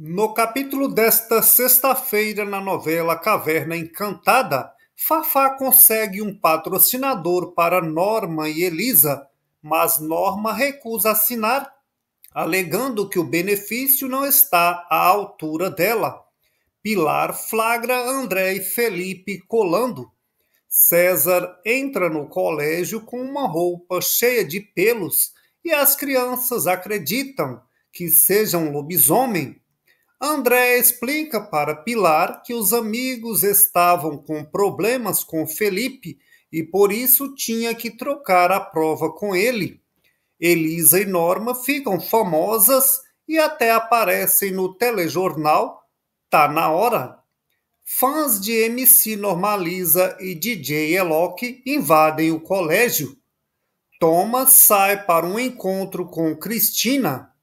No capítulo desta sexta-feira, na novela Caverna Encantada, Fafá consegue um patrocinador para Norma e Elisa, mas Norma recusa assinar, alegando que o benefício não está à altura dela. Pilar flagra André e Felipe colando. César entra no colégio com uma roupa cheia de pelos e as crianças acreditam que seja um lobisomem André explica para Pilar que os amigos estavam com problemas com Felipe e por isso tinha que trocar a prova com ele. Elisa e Norma ficam famosas e até aparecem no telejornal Tá na hora. Fãs de MC Normaliza e DJ Elok invadem o colégio. Thomas sai para um encontro com Cristina.